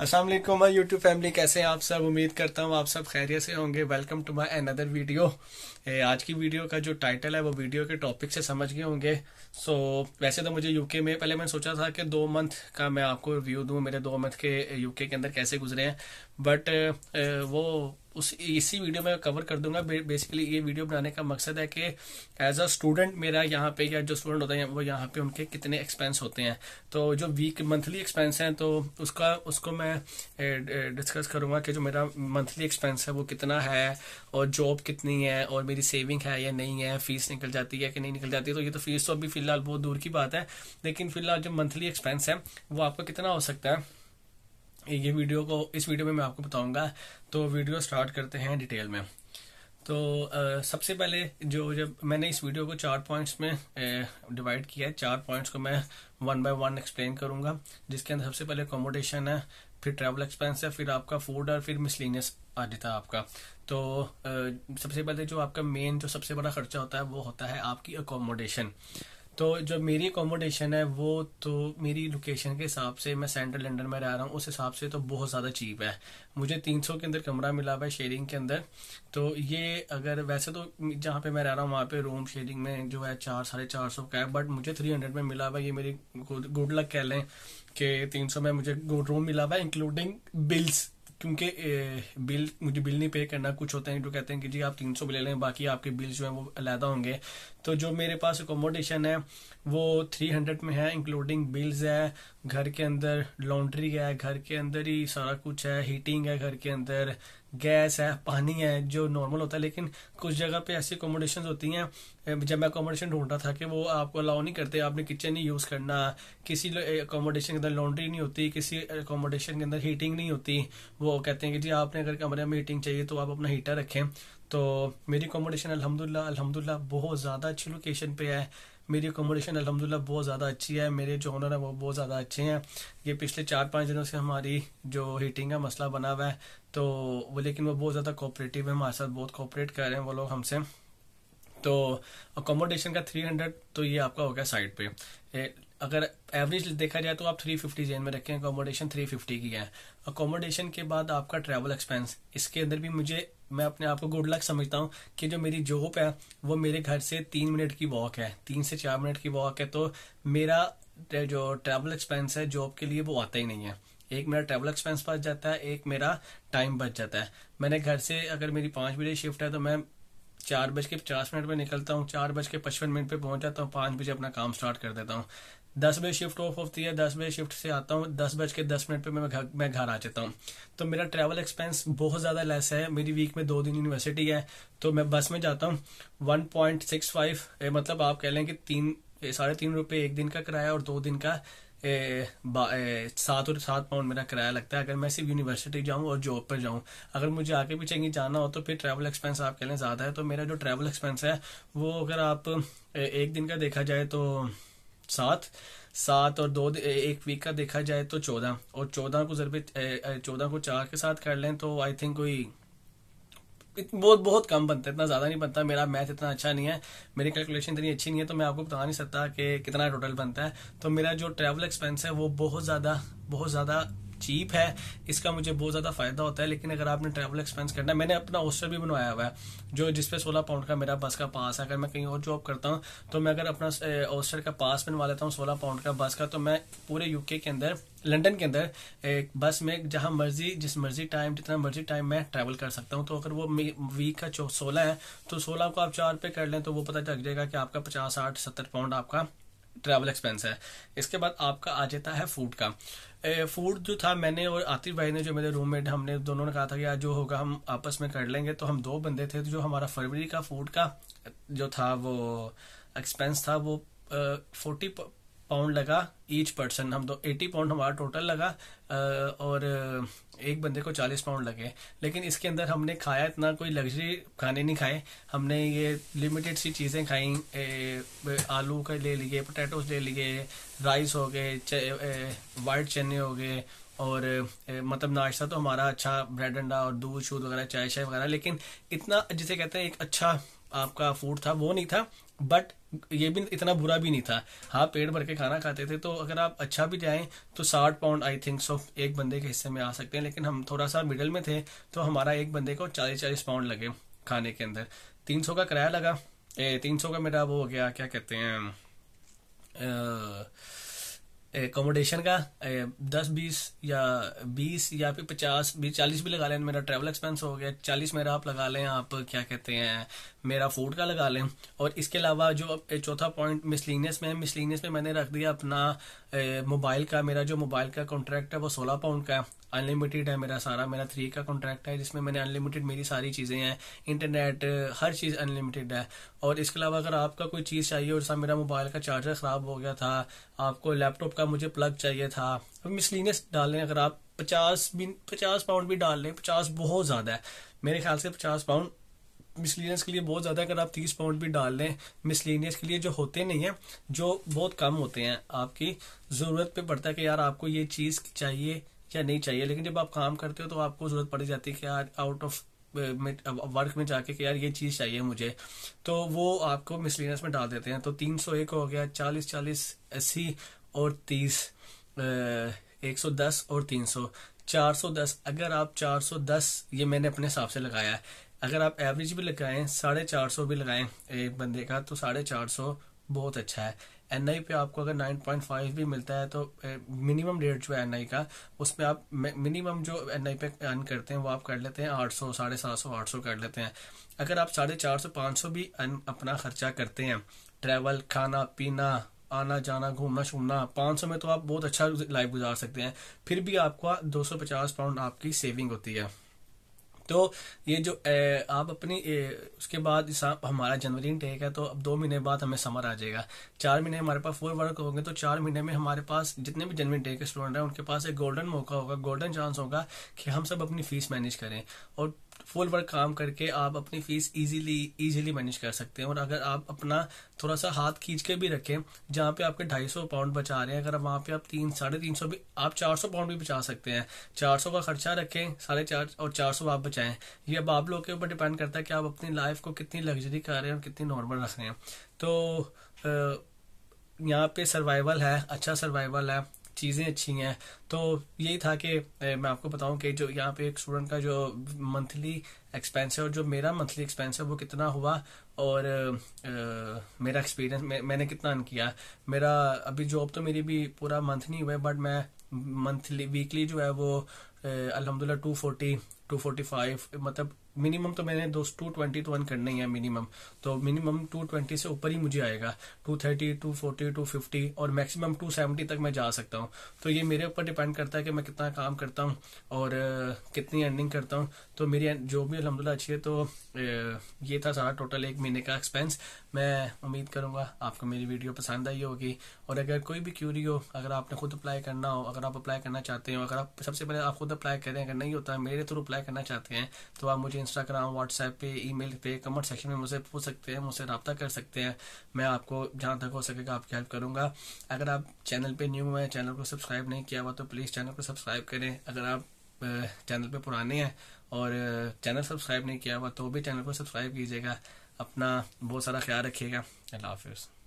असल मैं YouTube YouTube family कैसे हैं आप सब उम्मीद करता हूँ आप सब खैरियत से होंगे welcome to my another video आज की वीडियो का जो टाइटल है वो वीडियो के टॉपिक से समझ गए होंगे सो वैसे तो मुझे यूके में पहले मैंने सोचा था कि दो मंथ का मैं आपको रिव्यू दूँ मेरे दो मंथ के यूके के अंदर कैसे गुजरे हैं बट वो उस इसी वीडियो में कवर कर दूंगा बेसिकली ये वीडियो बनाने का मकसद है कि एज अ स्टूडेंट मेरा यहाँ पे या जो स्टूडेंट होता है वो यहाँ पे उनके कितने एक्सपेंस होते हैं तो जो वीक मंथली एक्सपेंस हैं तो उसका उसको मैं डिस्कस करूँगा कि जो मेरा मंथली एक्सपेंस है वो कितना है और जॉब कितनी है और मेरी सेविंग है या नहीं है फीस निकल जाती है कि नहीं निकल जाती तो ये तो फीस तो अभी फिलहाल बहुत दूर की बात है लेकिन फिलहाल जो मंथली एक्सपेंस है वो आपका कितना हो सकता है ये वीडियो को इस वीडियो में मैं आपको बताऊंगा तो वीडियो स्टार्ट करते हैं डिटेल में तो आ, सबसे पहले जो जब मैंने इस वीडियो को चार पॉइंट्स में डिवाइड किया है चार पॉइंट्स को मैं वन बाय वन एक्सप्लेन करूंगा जिसके अंदर सबसे पहले अकोमोडेशन है फिर ट्रैवल एक्सपेंस है फिर आपका फूड और फिर मिसलिनियस आ जाता है आपका तो आ, सबसे पहले जो आपका मेन जो सबसे बड़ा खर्चा होता है वो होता है आपकी अकोमोडेशन तो जो मेरी अकोमोडेशन है वो तो मेरी लोकेशन के हिसाब से मैं सेंट्रल लंडन में रह रहा हूँ उस हिसाब से तो बहुत ज़्यादा चीप है मुझे 300 के अंदर कमरा मिला हुआ है शेयरिंग के अंदर तो ये अगर वैसे तो जहाँ पे मैं रह रहा हूँ वहाँ पे रूम शेयरिंग में जो है चार साढ़े चार सौ का है बट मुझे थ्री हंड्रेड में मिला हुआ है ये मेरी गुड लक कह लें कि तीन सौ में मुझे गुड रूम मिला हुआ है इंक्लूडिंग बिल्स क्योंकि बिल मुझे बिल नहीं पे करना कुछ होते हैं जो कहते हैं कि जी आप तीन सौ ले लें बाकी आपके बिल जो हैं वो अलहदा होंगे तो जो मेरे पास अकोमोडेशन है वो थ्री हंड्रेड में है इंक्लूडिंग बिल्स है घर के अंदर लॉन्ड्री है घर के अंदर ही सारा कुछ है हीटिंग है घर के अंदर गैस है पानी है जो नॉर्मल होता है लेकिन कुछ जगह पे ऐसी अकोमोडेशन होती हैं जब मैं अकोमोडेशन ढूंढ रहा था कि वो आपको अलाउ नहीं करते आपने किचन नहीं यूज़ करना किसी अकोमोडेशन के अंदर लॉन्ड्री नहीं होती किसी अकोमोडेशन के अंदर हीटिंग नहीं होती वो कहते हैं कि जी आपने अगर कमरे में हीटिंग चाहिए तो आप अपना हीटर रखें तो मेरी अकोमोडेशन अलहमदिल्ला अलहमदिल्ला बहुत ज़्यादा अच्छी लोकेशन पर है मेरी अकोमोडेशन अलहमदिल्ला बहुत ज़्यादा अच्छी है मेरे जो ऑनर हैं वो बहुत ज़्यादा अच्छे हैं ये पिछले चार पाँच दिनों से हमारी जो हीटिंग का मसला बना हुआ है तो वो लेकिन वो बहुत ज़्यादा कोऑपरेटिव है हमारे साथ बहुत कोऑपरेट कर रहे हैं वो लोग हमसे तो अकोमोडेशन का थ्री हंड्रेड तो ये आपका हो गया साइड पे अगर एवरेज देखा जाए तो आप थ्री फिफ्टी जेन में रखें अकोमोडेशन थ्री फिफ्टी की है अकोमोडेशन के बाद आपका ट्रैवल एक्सपेंस इसके अंदर भी मुझे मैं अपने आप को गुड लक समझता हूँ कि जो मेरी जॉब है वो मेरे घर से तीन मिनट की वॉक है तीन से चार मिनट की वॉक है तो मेरा जो ट्रैवल एक्सपेंस है जॉब के लिए वो आता ही नहीं है एक मेरा ट्रैवल एक्सपेंस बच जाता है एक मेरा टाइम बच जाता है मैंने घर से अगर मेरी पांच बजे शिफ्ट है तो मैं चार बज के पचास मिनट पर निकलता हूँ चार बज के पचपन मिनट पर पहुंच जाता हूँ पांच बजे अपना काम स्टार्ट कर देता हूँ दस बजे शिफ्ट ऑफ होती है दस बजे शिफ्ट से आता हूँ दस बज के दस मिनट पर मैं घर मैं घर आ जाता हूँ तो मेरा ट्रैवल एक्सपेंस बहुत ज़्यादा लेस है मेरी वीक में दो दिन यूनिवर्सिटी है तो मैं बस में जाता हूँ वन पॉइंट सिक्स फाइव मतलब आप कह लें कि तीन साढ़े तीन रुपये एक दिन का किराया और दो दिन का सात और सात पाउंड मेरा किराया लगता है अगर मैं सिर्फ यूनिवर्सिटी जाऊँ और जॉब पर जाऊँ अगर मुझे आगे पीछे कहीं जाना हो तो फिर ट्रैवल एक्सपेंस आप कह लें ज़्यादा है तो मेरा जो ट्रैवल एक्सपेंस है वो अगर आप एक दिन का देखा जाए तो सात सात और दो एक वीक का देखा जाए तो चौदह और चौदह को जरबे चौदह को चार के साथ कर लें तो आई थिंक कोई बहुत बहुत कम बनता है इतना ज़्यादा नहीं बनता मेरा मैथ इतना अच्छा नहीं है मेरी कैलकुलेशन इतनी अच्छी नहीं है तो मैं आपको बता नहीं सकता कि कितना टोटल बनता है तो मेरा जो ट्रैवल एक्सपेंस है वो बहुत ज़्यादा बहुत ज़्यादा चीप है इसका मुझे बहुत ज़्यादा फायदा होता है लेकिन अगर आपने ट्रैवल एक्सपेंस करना है मैंने अपना हॉस्टल भी बनवाया हुआ है जो जिसपे सोलह पाउंड का मेरा बस का पास है अगर मैं कहीं और जॉब करता हूँ तो मैं अगर अपना हॉस्टल का पास बनवा लेता हूँ सोलह पाउंड का बस का तो मैं पूरे यूके के अंदर लंदन के अंदर एक बस में जहां मर्जी जिस मर्जी टाइम जितना मर्जी टाइम मैं ट्रैवल कर सकता हूं तो अगर वो वीक का सोलह है तो सोलह को आप चार पे कर लें तो वो पता चल जाएगा कि आपका पचास साठ सत्तर पाउंड आपका ट्रैवल एक्सपेंस है इसके बाद आपका आ जाता है फूड का फूड जो था मैंने और आतिफ भाई ने जो मेरे रूममेट हमने दोनों ने कहा था कि यार जो होगा हम आपस में कर लेंगे तो हम दो बंदे थे तो जो हमारा फरवरी का फूड का जो था वो एक्सपेंस था वो फोर्टी पाउंड लगा ईच पर्सन हम तो 80 पाउंड हमारा टोटल लगा और एक बंदे को 40 पाउंड लगे लेकिन इसके अंदर हमने खाया इतना कोई लग्जरी खाने नहीं खाए हमने ये लिमिटेड सी चीज़ें खाई आलू का ले लिए पोटैटोस ले लिए राइस हो गए वाइट चने हो गए और मतलब नाश्ता तो हमारा अच्छा ब्रेड अंडा और दूध शूध वगैरह चाय शाय वगैरह लेकिन इतना जिसे कहते हैं एक अच्छा आपका फूड था वो नहीं था बट ये भी इतना बुरा भी नहीं था हाँ पेट भर के खाना खाते थे तो अगर आप अच्छा भी जाएं तो साठ पाउंड आई थिंक सो एक बंदे के हिस्से में आ सकते हैं लेकिन हम थोड़ा सा मिडल में थे तो हमारा एक बंदे को चालीस चालीस पाउंड लगे खाने के अंदर तीन सौ का किराया लगा ए तीन सौ का मेरा वो हो गया क्या कहते हैं एकोमोडेशन का ए, दस बीस या बीस या फिर पचास बीस चालीस भी लगा लें मेरा ट्रैवल एक्सपेंस हो गया चालीस मेरा आप लगा लें आप क्या कहते हैं मेरा फूड का लगा लें और इसके अलावा जो चौथा पॉइंट मिसलिनियस में मिसलिनियस में मैंने रख दिया अपना मोबाइल का मेरा जो मोबाइल का कॉन्ट्रैक्ट है वो सोलह पाउंड का है अनलिमिटेड है मेरा सारा मेरा थ्री का कॉन्ट्रैक्ट है जिसमें मैंने अनलिमिटेड मेरी सारी चीज़ें हैं इंटरनेट हर चीज़ अनलिमिटेड है और इसके अलावा अगर आपका कोई चीज़ चाहिए और सा मेरा मोबाइल का चार्जर ख़राब हो गया था आपको लैपटॉप का मुझे प्लग चाहिए था मिसलिनियस तो डाल लें अगर आप पचास भी पचास पाउंड भी डाल लें पचास बहुत ज़्यादा है मेरे ख्याल से पचास पाउंड मिसलिनियस के लिए बहुत ज़्यादा अगर आप तीस पाउंड भी डाल लें मिसलिनियस के लिए जो होते नहीं हैं जो बहुत कम होते हैं आपकी ज़रूरत पे पड़ता है कि यार आपको ये चीज़ चाहिए या नहीं चाहिए लेकिन जब आप काम करते हो तो आपको ज़रूरत पड़ जाती है कि यार आउट ऑफ में वर्क में जाके कि यार ये चीज़ चाहिए मुझे तो वो आपको मिसलिनियस में डाल देते हैं तो तीन सौ एक हो गया चालीस चालीस अस्सी और तीस एक सौ दस और तीन सौ चार सौ दस अगर आप चार सौ दस ये मैंने अपने हिसाब से लगाया है अगर आप एवरेज भी लगाएं साढ़े चार सौ भी लगाएं एक बंदे का तो साढ़े चार सौ बहुत अच्छा है एन आई पे आपको अगर नाइन पॉइंट फाइव भी मिलता है तो मिनिमम रेट जो है एन आई का उसमें आप मिनिमम जो एन आई पे अर्न करते हैं वो आप कर लेते हैं आठ सौ साढ़े सात सौ आठ सौ कर लेते हैं अगर आप साढ़े चार सौ पाँच सौ भी अपना खर्चा करते हैं ट्रैवल खाना पीना आना जाना घूमना शूमना पाँच सौ में तो आप बहुत अच्छा लाइफ गुजार सकते हैं फिर भी आपका दो सौ पचास पाउंड आपकी सेविंग होती है तो ये जो ए, आप अपनी ए, उसके बाद हमारा जनवरी इंटेक है तो अब दो महीने बाद हमें समर आ जाएगा चार महीने हमारे पास फोर वर्क होंगे तो चार महीने में हमारे पास जितने भी जनवरी इंटेक के स्टूडेंट हैं उनके पास एक गोल्डन मौका होगा गोल्डन चांस होगा कि हम सब अपनी फीस मैनेज करें और फुल वर्क काम करके आप अपनी फीस इजीली इजीली मैनेज कर सकते हैं और अगर आप अपना थोड़ा सा हाथ खींच के भी रखें जहाँ पे आपके ढाई सौ पाउंड बचा रहे हैं अगर वहाँ पे आप तीन साढ़े तीन सौ भी आप चार सौ पाउंड भी बचा सकते हैं चार सौ का खर्चा रखें साढ़े चार और चार सौ आप चाहें ये अब आप लोग के ऊपर डिपेंड करता है कि आप अपनी लाइफ को कितनी लग्जरी कर रहे हैं और कितनी नॉर्मल रख रहे हैं तो यहाँ पे सर्वाइवल है अच्छा सर्वाइवल है चीज़ें अच्छी हैं तो यही था कि मैं आपको बताऊं कि जो यहाँ पे एक स्टूडेंट का जो मंथली एक्सपेंस है और जो मेरा मंथली एक्सपेंस है वो कितना हुआ और आ, मेरा एक्सपीरियंस मैं, मैंने कितना अर्न किया मेरा अभी जॉब तो मेरी भी पूरा मंथ नहीं हुआ है बट मैं मंथली वीकली जो है वो टू 240 245 मतलब मिनिमम तो मैंने दोस्त टू ट्वेंटी तो वन करना ही है मिनिमम तो मिनिमम टू ट्वेंटी से ऊपर ही मुझे आएगा two thirty two forty two fifty और मैक्सिमम टू सेवेंटी तक मैं जा सकता हूँ तो ये मेरे ऊपर डिपेंड करता है कि मैं कितना काम करता हूँ और कितनी अर्निंग करता हूँ तो मेरी जो भी अलहमदिल्ला अच्छी है तो ये था सारा टोटल एक महीने का एक्सपेंस मैं उम्मीद करूँगा आपको मेरी वीडियो पसंद आई होगी और अगर कोई भी क्यूरी हो अगर आपने खुद अप्लाई करना हो अगर आप अप्लाई करना चाहते हो अगर आप सबसे पहले आप खुद अप्लाई करें अगर नहीं होता मेरे थ्रू अप्लाई करना चाहते हैं तो आप मुझे इंस्टाग्राम व्हाट्सएप पे ईमेल पे कमेंट सेक्शन में मुझसे पूछ सकते हैं मुझसे रब्ता कर सकते हैं मैं आपको जहाँ तक हो सकेगा आपकी हेल्प करूँगा अगर आप चैनल पे न्यू हैं चैनल को सब्सक्राइब नहीं किया हुआ तो प्लीज़ चैनल को सब्सक्राइब करें अगर आप चैनल पे पुराने हैं और चैनल सब्सक्राइब नहीं किया हुआ तो भी चैनल को सब्सक्राइब कीजिएगा अपना बहुत सारा ख्याल रखिएगा अल्लाह हाफिज़